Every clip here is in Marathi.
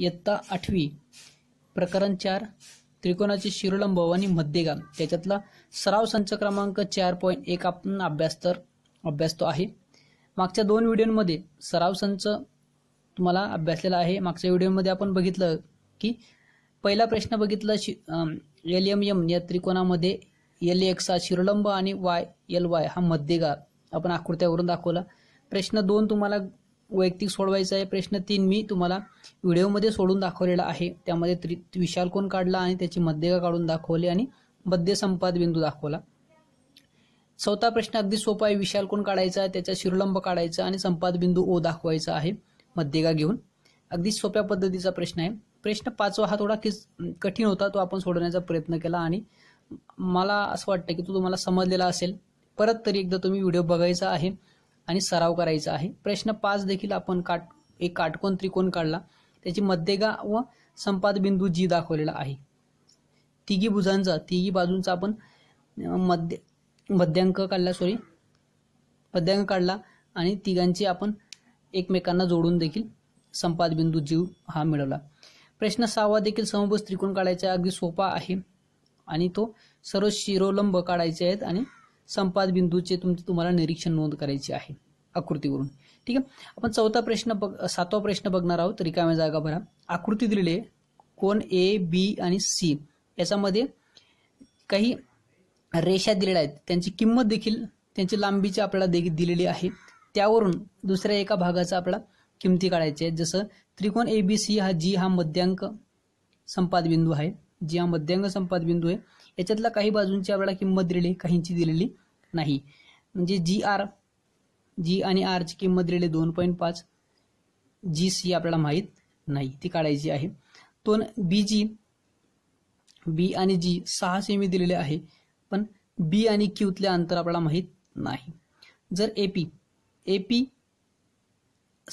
इयत्ता आठवी प्रकरण चार त्रिकोणाचे शिरोलंब आणि मध्यगाम त्याच्यातला सराव संच क्रमांक चार पॉईंट एक आपण अभ्यास तर अभ्यासतो आहे मागच्या दोन व्हिडिओमध्ये सराव संच तुम्हाला अभ्यासलेला आहे मागच्या व्हिडिओमध्ये आपण बघितलं की पहिला प्रश्न बघितला शि एल एम एम या त्रिकोणामध्ये एल एक्स हा शिरोलंब आणि वाय एल वाय हा मध्यगा आपण आकृत्यावरून दाखवला प्रश्न दोन तुम्हाला वैयक्तिक सोडवायचा आहे प्रश्न तीन मी तुम्हाला व्हिडिओमध्ये सोडून दाखवलेला आहे त्यामध्ये त्रि विशाल कोण काढला आणि त्याची मध्यगा काढून दाखवली आणि मध्य संपाद बिंदू दाखवला चौथा प्रश्न अगदी सोपा आहे विशाल कोण काढायचा त्याचा शिरोलंब काढायचा आणि संपाद बिंदू ओ दाखवायचा आहे मध्यगा घेऊन अगदी सोप्या पद्धतीचा प्रश्न आहे प्रश्न पाचवा हा थोडा किस कठीण होता तो आपण सोडवण्याचा प्रयत्न केला आणि मला असं वाटतं की तो तुम्हाला समजलेला असेल परत तरी एकदा तुम्ही व्हिडिओ बघायचा आहे आणि सराव करायचा आहे प्रश्न पाच देखील आपण काट एक काटकोन त्रिकोण काढला त्याची मध्यगा व संपाद बिंदू जी दाखवलेला आहे तिघी भुजांचा तिघी बाजूंचा आपण मध्य मध्यांक काढला सॉरी मध्यांक काढला आणि तिघांची आपण एकमेकांना जोडून देखील संपाद बिंदू जीव हा मिळवला प्रश्न सहावा देखील समभुज त्रिकोण काढायचा अगदी सोपा आहे आणि तो सर्व शिरोलंब काढायचे आहेत आणि संपाद बिंदूचे तुमचे तुम्हाला निरीक्षण नोंद करायची आहे आकृतीवरून ठीक आहे आपण चौथा प्रश्न बघ सातवा प्रश्न बघणार आहोत रिकाम्या जागा भरा आकृती दिलेली आहे कोण ए बी आणि सी याच्यामध्ये काही रेषा दिलेल्या आहेत त्यांची किंमत देखील त्यांची लांबीची आपल्याला देखील दिलेली आहे त्यावरून दुसऱ्या एका भागाचा आपला किमती काढायची आहे जसं त्रिकोण ए बी सी हा जी हा मध्यांक बिंदू आहे जी हा मध्यांक बिंदू आहे याच्यातल्या काही बाजूंची आपल्याला किंमत दिलेली काहींची दिलेली नाही म्हणजे जी आर जी आणि ची किंमत दिलेली दोन पॉईंट पाच जी सी आपल्याला माहीत नाही ती काढायची आहे दोन बी जी बी आणि जी सहा सेमी दिलेले आहे पण बी आणि क्यूतले अंतर आपल्याला माहीत नाही जर ए पी ए पी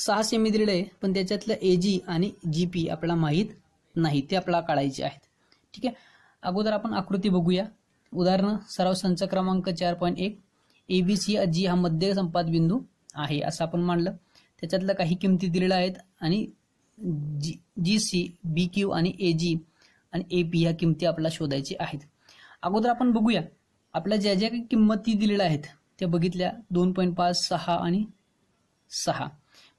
सहा सेमी दिलेले आहे पण त्याच्यातलं ए जी आणि जी पी आपल्याला माहीत नाही ते आपल्याला काढायचे आहेत ठीक आहे अगोदर आपण आकृती बघूया उदाहरण सराव संच क्रमांक चार पॉईंट एक एबीसी जी हा मध्य संपाद बिंदू आहे असं आपण मांडलं त्याच्यातल्या काही किमती दिलेल्या आहेत आणि जी जी सी बी क्यू आणि ए जी आणि ए पी ह्या किमती आपल्याला शोधायची आहेत अगोदर आपण बघूया आपल्या ज्या ज्या काही किंमती दिलेल्या आहेत त्या बघितल्या दोन पॉईंट पाच सहा आणि सहा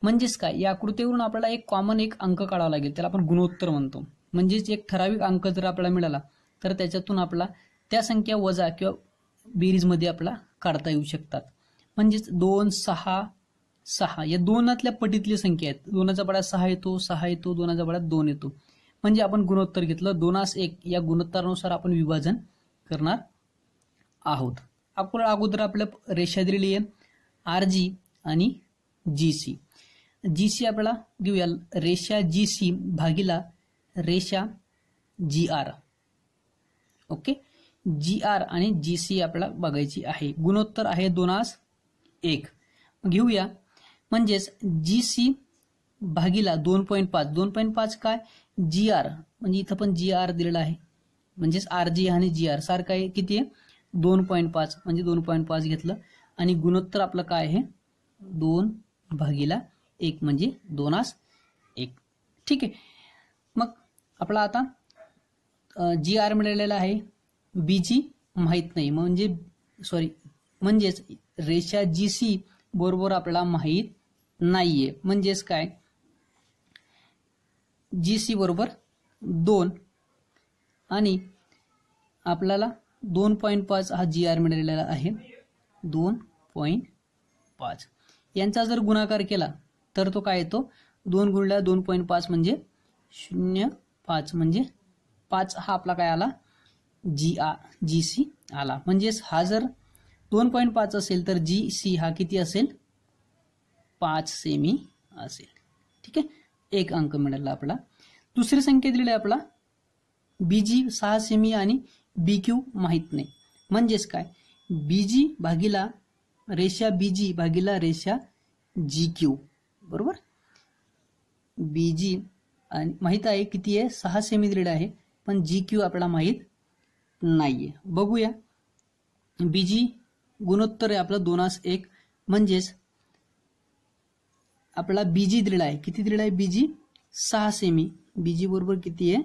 म्हणजेच काय या आकृतीवरून आपल्याला एक कॉमन एक अंक काढावा लागेल त्याला आपण गुणोत्तर म्हणतो म्हणजेच एक ठराविक अंक जर आपल्याला मिळाला तर त्याच्यातून आपला त्या संख्या वजा किंवा बेरीजमध्ये आपला काढता येऊ शकतात म्हणजेच दोन सहा सहा या दोनातल्या पटीतली संख्या आहेत दोनाचा बडा सहा येतो सहा येतो दोनाचा बडा दोन येतो म्हणजे आपण गुणोत्तर घेतलं दोनास एक या गुणोत्तरानुसार आपण विभाजन करणार आहोत आपण अगोदर आपल्या रेषा दिलेली आहे आर जी आणि जी सी जी सी आपल्याला घेऊया रेषा जी सी भागीला रेषा G R okay G R आणि जी सी आपल्याला बघायची आहे गुणोत्तर आहे दोनास एक घेऊया म्हणजेच जी सी भागीला दोन पॉईंट पाच दोन पॉईंट पाच काय जी आर म्हणजे इथं पण जी आर दिलेला आहे म्हणजेच आर जी आणि जी आर सारखं आहे किती आहे दोन पॉईंट पाच म्हणजे दोन पॉईंट पाच घेतलं आणि गुणोत्तर आपलं काय आहे दोन भागीला एक म्हणजे दोनास एक ठीक आहे मग आपला आता जी आर मिळालेला आहे बी जी माहीत नाही म्हणजे सॉरी म्हणजेच रेषा जी सी बरोबर आपल्याला माहीत नाहीये म्हणजेच काय जी सी बरोबर दोन आणि आपल्याला दोन पॉईंट पाच हा जी आर मिळालेला आहे दोन पॉईंट पाच यांचा जर गुणाकार केला तर तो काय येतो दोन गुणला दोन पॉईंट पाच म्हणजे शून्य पाच म्हणजे पाच हा आपला काय आला जी आ जी सी आला म्हणजेच हा जर दोन पॉईंट पाच असेल तर जी सी हा किती असेल पाच सेमी असेल ठीक आहे एक अंक मिळाला आपला दुसरी संख्या दिलेली आहे आपला बी जी सहा सेमी आणि बी क्यू माहीत नाही म्हणजेच काय बी जी भागीला रेषा बी जी भागीला रेषा जी क्यू बरोबर बी जी आणि माहीत आहे किती आहे सहा सेमी दिलेलं आहे पण जी क्यू आपल्याला माहीत नाहीये बघूया बीजी गुणोत्तर आहे आपलं दोनास एक म्हणजेच आपला बीजी दिलेला आहे किती दिलेला आहे बीजी सहा सेमी बीजी बरोबर किती आहे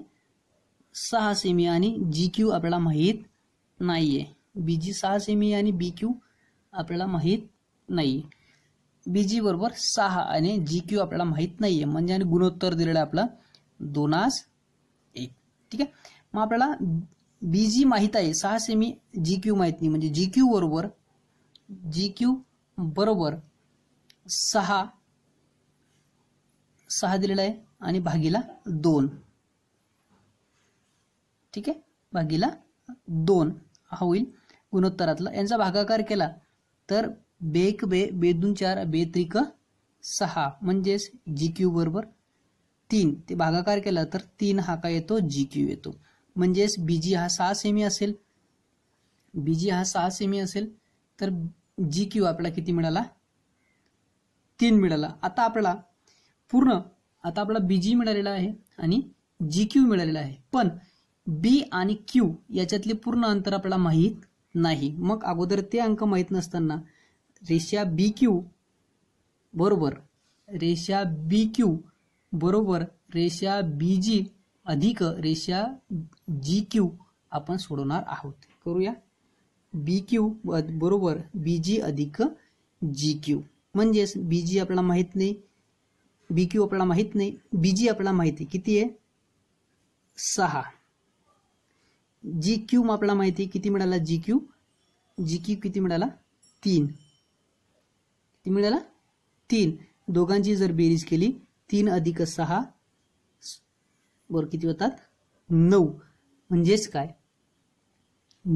सहा सेमी आणि जी क्यू आपल्याला माहीत नाहीये बीजी सहा सेमी आणि बी क्यू आपल्याला माहीत नाही बीजी बरोबर सहा आणि जी क्यू आपल्याला माहीत नाहीये म्हणजे आणि गुणोत्तर दिलेला आपला दोनास ठीक आहे मग आपल्याला बी जी माहीत आहे सहा सेमी जी क्यू माहीत म्हणजे जी क्यू बरोबर जी क्यू बरोबर सहा सहा दिलेला आहे आणि भागीला दोन ठीक आहे भागीला दोन हा होईल गुणोत्तरातला यांचा भागाकार केला तर बेक बे बे चार बे त्रिक सहा म्हणजेच जी क्यू बरोबर तीन ते भागाकार केला तर तीन हा काय येतो जी क्यू येतो म्हणजेच बीजी हा सहा सेमी असेल बीजी हा सहा सेमी असेल तर जी क्यू आपला किती मिळाला तीन मिळाला आता आपला पूर्ण आता आपला बीजी मिळालेला आहे आणि जी क्यू मिळालेला आहे पण बी आणि क्यू याच्यातले पूर्ण अंतर आपल्याला माहीत नाही मग अगोदर ते अंक माहीत नसताना रेषा बी क्यू बरोबर रेषा बी क्यू बरोबर रेषा बी जी अधिक रेषा जी क्यू आपण सोडवणार आहोत करूया बी क्यू बरोबर बी जी अधिक जी क्यू म्हणजेच बी जी आपल्याला माहीत नाही बी क्यू आपल्याला माहीत नाही बी जी आपल्याला माहिती किती आहे सहा जी क्यू आपल्याला माहिती किती मिळाला जी क्यू जी क्यू किती मिळाला तीन किती मिळाला तीन दोघांची जर बेरीज केली तीन अधिक सहा बरोबर किती होतात नऊ म्हणजेच काय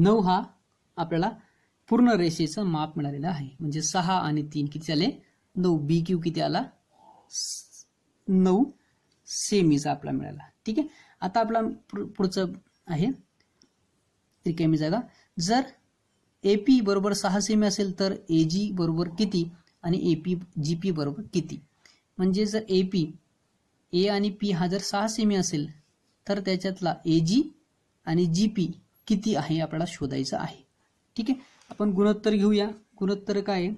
नऊ हा आपल्याला पूर्ण रेषेचं माप मिळालेलं आहे म्हणजे सहा आणि तीन किती आले नऊ बी क्यू किती आला नऊ सेमीचा आपला मिळाला ठीक आहे आता आपला पुढचं आहे रिकामी जागा जर ए पी बरोबर सहा सेमी असेल तर ए जी बरोबर किती आणि ए पी जी पी बरोबर किती म्हणजे जर ए पी ए आणि पी हा जर सहा सेमी असेल तर त्याच्यातला ए जी आणि जी पी किती आहे आपल्याला शोधायचं आहे ठीक आहे आपण गुणोत्तर घेऊया गुणोत्तर काय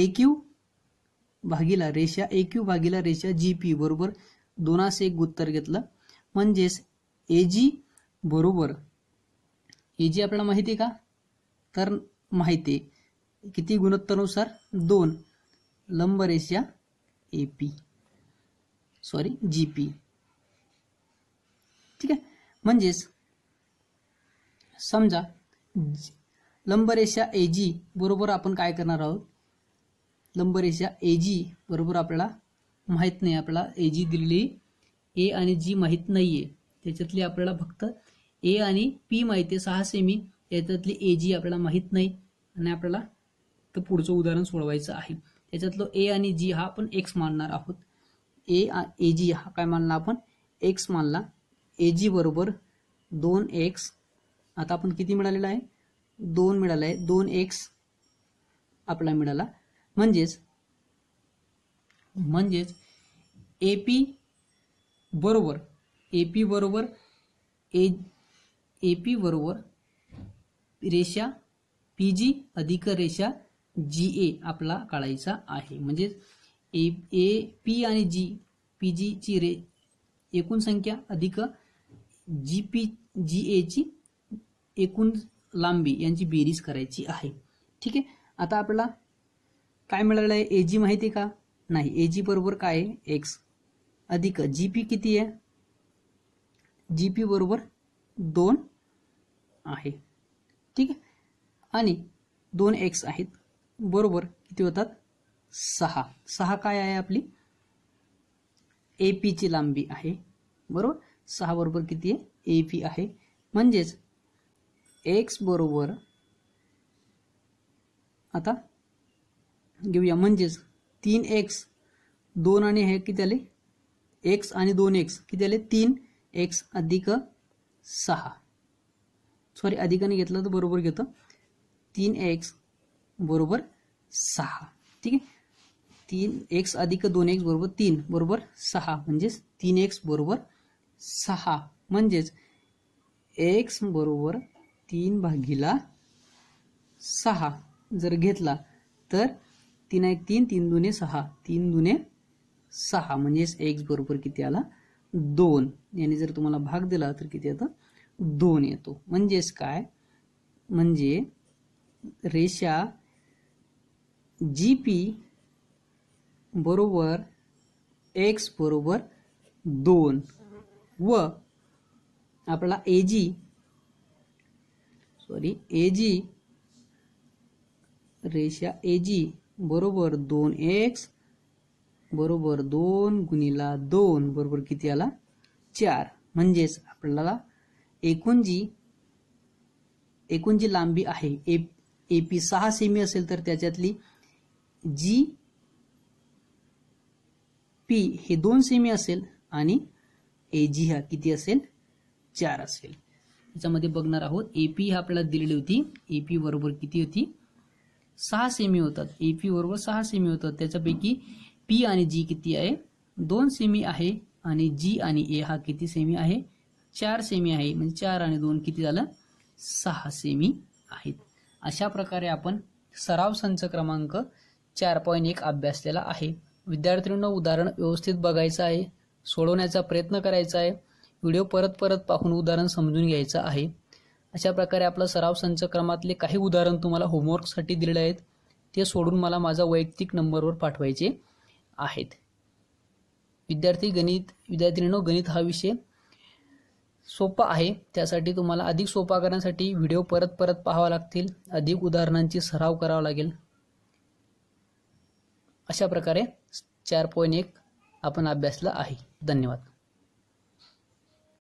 ए क्यू भागीला रेषा ए क्यू भागीला रेषा जी पी बरोबर दोनास एक गुत्तर घेतलं म्हणजेच ए जी बरोबर ए जी आपल्याला माहिती आहे का तर माहिती आहे किती गुणोत्तरानुसार दोन लंब रेषा A P sorry G P ठीक आहे म्हणजेच समजा लंबरेषा ए जी बरोबर आपण काय करणार आहोत लंबरेषा ए बरोबर आपल्याला माहित नाही आपल्याला ए जी दिलेली ए आणि जी माहीत नाहीये त्याच्यातली आपल्याला फक्त ए आणि पी माहिती आहे सहा सेमी याच्यातली ए जी आपल्याला माहीत नाही आणि आपल्याला पुढचं उदाहरण सोडवायचं आहे याच्यातलं ए आणि जी हा आपण एक्स मानणार आहोत ए ए जी हा काय मानला आपण एक्स मानला ए जी बरोबर दोन एक्स आता आपण किती मिळालेला आहे दोन मिळाला आहे दोन एक्स आपला मिळाला म्हणजेच म्हणजेच ए पी बरोबर ए पी बरोबर ए ए पी बरोबर रेषा पी जी अधिक रेषा जी ए आपला काढायचा आहे म्हणजेच ए ए पी आणि जी पी जी ची रे एकूण संख्या अधिक जी पी जी एची एकूण लांबी यांची बेरीज करायची आहे ठीक आहे आता आपल्याला काय मिळालं आहे ए जी माहिती आहे का नाही ए जी बरोबर काय आहे एक्स अधिक जी पी किती आहे जी पी बरोबर दोन आहे ठीक आहे आणि दोन एक्स आहेत बरोबर किती होतात सहा सहा काय आहे आपली ए पीची लांबी आहे बरोबर सहा बरोबर किती आहे ए पी आहे म्हणजेच एक्स बरोबर आता घेऊया म्हणजेच तीन एक्स दोन आणि हे किती आले एक्स आणि दोन एक्स किती आले तीन एक्स अधिक सहा सॉरी अधिकाने घेतलं तर बरोबर घेतो तीन एक्स बरोबर सहा ठीक आहे तीन एक्स अधिक दोन एक्स बरोबर तीन बरोबर सहा म्हणजेच तीन एक्स बरोबर सहा म्हणजेच एक्स बरोबर तीन भागीला सहा जर घेतला तर तीन एक तीन तीन दुने सहा तीन दुने सहा म्हणजेच एक्स बरोबर किती आला दोन याने जर तुम्हाला भाग दिला तर किती येतं दोन येतो म्हणजेच काय म्हणजे रेषा जी पी बरोबर एक्स बरोबर दोन व आपला ए जी सॉरी ए जी रेषा ए जी बरोबर दोन एक्स बरोबर दोन गुणिला दोन बरोबर किती आला चार म्हणजेच आपल्याला एकूण जी एकूण जी लांबी आहे ए ए पी सहा सेमी असेल तर त्याच्यातली जी पी हे दोन सेमी असेल आणि ए जी हा किती असेल चार असेल याच्यामध्ये बघणार आहोत एपी हा आपल्याला दिलेली होती एपी बरोबर किती होती सहा सेमी होतात एपी बरोबर सहा सेमी होतात त्याच्यापैकी पी आणि जी किती आहे दोन सेमी आहे आणि जी आणि ए हा किती सेमी आहे चार सेमी आहे म्हणजे चार आणि दोन किती झालं सहा सेमी आहेत अशा प्रकारे आपण सराव संच क्रमांक चार पॉईंट एक अभ्यासलेला आहे विद्यार्थ्यांना उदाहरण व्यवस्थित बघायचं आहे सोडवण्याचा प्रयत्न करायचा आहे व्हिडिओ परत परत पाहून उदाहरण समजून घ्यायचं आहे अशा प्रकारे आपला सराव संच क्रमातले काही उदाहरण तुम्हाला होमवर्कसाठी दिलेले आहेत ते सोडून मला माझा वैयक्तिक नंबरवर पाठवायचे आहेत विद्यार्थी गणित विद्यार्थिनींनो गणित हा विषय सोपा आहे त्यासाठी तुम्हाला अधिक सोपा करण्यासाठी व्हिडिओ परत परत पाहावा लागतील अधिक उदाहरणांची सराव करावा लागेल अशा प्रकारे चार पॉईंट एक आपण अभ्यासला आहे धन्यवाद